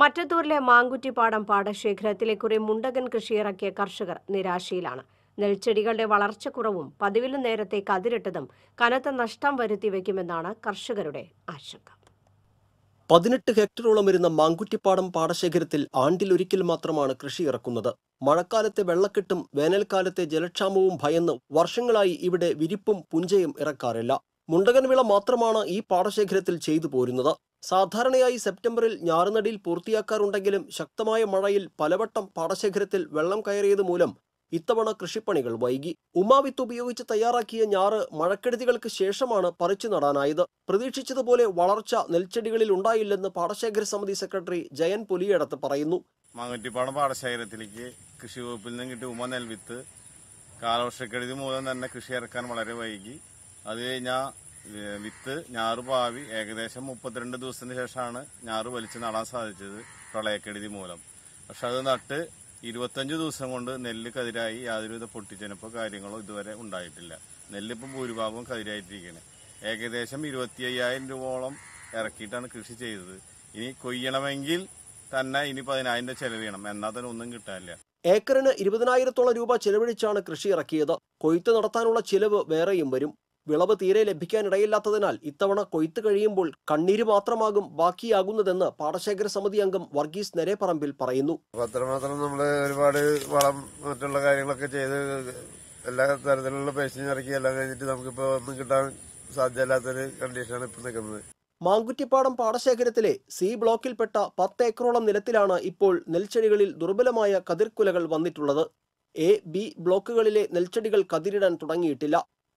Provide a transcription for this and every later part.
മറ്റത്തൂരിലെ മാങ്കുറ്റിപ്പാടം പാടശേഖരത്തിലെ കുറെ മുണ്ടകൻ ഇറക്കിയ കർഷകർ നിരാശയിലാണ് നെൽച്ചെടികളുടെ വളർച്ചക്കുറവും പതിവിലും നേരത്തെ കതിരിട്ടതും കനത്ത നഷ്ടം വരുത്തി വയ്ക്കുമെന്നാണ് കർഷകരുടെ ആശങ്ക പതിനെട്ട് ഹെക്ടറോളം വരുന്ന മാങ്കുറ്റിപ്പാടം പാടശേഖരത്തിൽ ആണ്ടിലൊരിക്കൽ മാത്രമാണ് കൃഷി ഇറക്കുന്നത് മഴക്കാലത്തെ വെള്ളക്കെട്ടും വേനൽക്കാലത്തെ ജലക്ഷാമവും ഭയന്ന് വർഷങ്ങളായി ഇവിടെ വിരിപ്പും പുഞ്ചയും ഇറക്കാറില്ല മുണ്ടകൻ വിള മാത്രമാണ് ഈ പാടശേഖരത്തിൽ ചെയ്തു പോരുന്നത് സാധാരണയായി സെപ്റ്റംബറിൽ ഞാറുനടിയിൽ പൂർത്തിയാക്കാറുണ്ടെങ്കിലും ശക്തമായ മഴയിൽ പലവട്ടം പാടശേഖരത്തിൽ വെള്ളം കയറിയത് മൂലം ഇത്തവണ കൃഷിപ്പണികൾ വൈകി ഉമാവിത്ത് ഉപയോഗിച്ച് തയ്യാറാക്കിയ ഞാറ് മഴക്കെടുതികൾക്ക് ശേഷമാണ് പറിച്ചു നടാനായത് പ്രതീക്ഷിച്ചതുപോലെ വളർച്ച നെൽച്ചെടികളിൽ ഉണ്ടായില്ലെന്ന് പാടശേഖര സമിതി സെക്രട്ടറി ജയൻ പുലിയടത്ത് പറയുന്നു മാങ്ങുറ്റിപ്പാടം പാടശേഖരത്തിലേക്ക് കൃഷി വകുപ്പിൽ നിന്ന് കിട്ടിയ ഉമ നെൽവിത്ത് കാലവർഷക്കെടുതി മൂലം തന്നെ കൃഷി ഇറക്കാൻ വളരെ വൈകി അത് കഴിഞ്ഞാൽ വിത്ത് ഞാറ് പാവി ഏകദേശം മുപ്പത്തിരണ്ട് ദിവസത്തിന് ശേഷമാണ് ഞാറ് വലിച്ചു നടാൻ സാധിച്ചത് പ്രളയക്കെടുതി മൂലം പക്ഷെ അത് നട്ട് ഇരുപത്തഞ്ച് ദിവസം കൊണ്ട് നെല്ല് കതിരായി യാതൊരുവിധ പൊട്ടിച്ചനപ്പോ കാര്യങ്ങളോ ഇതുവരെ ഉണ്ടായിട്ടില്ല നെല്ലിപ്പോൾ ഭൂരിഭാഗവും കതിരായിട്ടിരിക്കുന്നത് ഏകദേശം ഇരുപത്തി അയ്യായിരം രൂപയോളം ഇറക്കിയിട്ടാണ് കൃഷി ചെയ്തത് ഇനി കൊയ്യണമെങ്കിൽ തന്നെ ഇനി പതിനായിരം രൂപ ചെലവ് എന്നാൽ തന്നെ ഒന്നും കിട്ടാനില്ല ഏക്കറിന് ഇരുപതിനായിരത്തോളം രൂപ ചെലവഴിച്ചാണ് കൃഷി ഇറക്കിയത് കൊയ്ത്ത് നടത്താനുള്ള ചിലവ് വേറെയും വരും വിളവ് തീരെ ലഭിക്കാനിടയില്ലാത്തതിനാൽ ഇത്തവണ കൊയ്ത്ത് കഴിയുമ്പോൾ കണ്ണീര് മാത്രമാകും ബാക്കിയാകുന്നതെന്ന് പാടശേഖര സമിതി അംഗം വർഗീസ് നരേപ്പറമ്പിൽ പറയുന്നു അത്രമാത്രം നമ്മൾ ഒരുപാട് വളം മറ്റുള്ള കാര്യങ്ങളൊക്കെ ചെയ്ത് എല്ലാ തരത്തിലുള്ള പേശിനും ഇറക്കി എല്ലാം കഴിഞ്ഞിട്ട് നമുക്കിപ്പോ ഒന്നും കിട്ടാൻ സാധ്യമല്ലാത്തൊരു കണ്ടീഷനാണ് ഇപ്പൊ നിൽക്കുന്നത് മാങ്കുറ്റിപ്പാടം പാടശേഖരത്തിലെ സി ബ്ലോക്കിൽപ്പെട്ട പത്ത് ഏക്കറോളം നിലത്തിലാണ് ഇപ്പോൾ നെൽച്ചെടികളിൽ ദുർബലമായ കതിർക്കുലകൾ വന്നിട്ടുള്ളത് എ ബി ബ്ലോക്കുകളിലെ നെൽച്ചെടികൾ കതിരിടാൻ തുടങ്ങിയിട്ടില്ല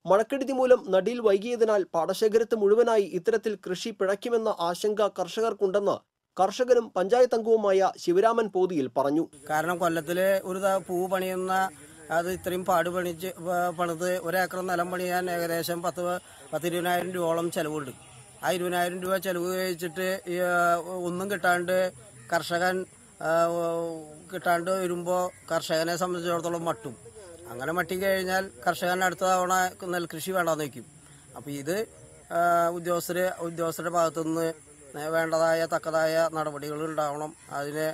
മഴക്കെടുതി മൂലം നടിയിൽ വൈകിയതിനാൽ പാടശേഖരത്ത് മുഴുവനായി ഇത്തരത്തിൽ കൃഷി പിഴയ്ക്കുമെന്ന ആശങ്ക കർഷകർക്കുണ്ടെന്ന് കർഷകനും പഞ്ചായത്ത് അംഗവുമായ ശിവരാമൻ പോതിയിൽ പറഞ്ഞു കാരണം കൊല്ലത്തിലെ ഒരു പൂ പണിയുന്ന അത് ഇത്രയും പാട് പണിച്ച് പണിത് ഒരേക്കർ നിലം പണിയാൻ ഏകദേശം പത്ത് പത്തിരുപതിനായിരം രൂപയോളം ചെലവുണ്ട് ആ ഇരുപതിനായിരം രൂപ ചെലവ് കഴിച്ചിട്ട് ഒന്നും കിട്ടാണ്ട് കർഷകൻ കിട്ടാണ്ട് വരുമ്പോൾ കർഷകനെ സംബന്ധിച്ചിടത്തോളം മട്ടും അങ്ങനെ മട്ടിക്ക് കഴിഞ്ഞാൽ കർഷകൻ അടുത്ത തവണ നെൽകൃഷി വേണ്ടാന്ന് വയ്ക്കും അപ്പോൾ ഇത് ഉദ്യോഗസ്ഥര് ഉദ്യോഗസ്ഥരുടെ ഭാഗത്തുനിന്ന് വേണ്ടതായ തക്കതായ നടപടികൾ ഉണ്ടാവണം അതിന്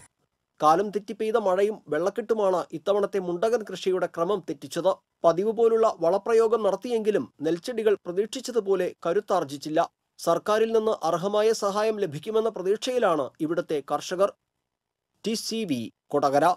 കാലം തെറ്റി പെയ്ത മഴയും വെള്ളക്കെട്ടുമാണ് ഇത്തവണത്തെ മുണ്ടകൻ കൃഷിയുടെ ക്രമം തെറ്റിച്ചത് പതിവ് പോലുള്ള വളപ്രയോഗം നടത്തിയെങ്കിലും നെൽച്ചെടികൾ പ്രതീക്ഷിച്ചതുപോലെ കരുത്താർജിച്ചില്ല സർക്കാരിൽ നിന്ന് അർഹമായ സഹായം ലഭിക്കുമെന്ന പ്രതീക്ഷയിലാണ് ഇവിടുത്തെ കർഷകർ ടി സി വി കൊടകര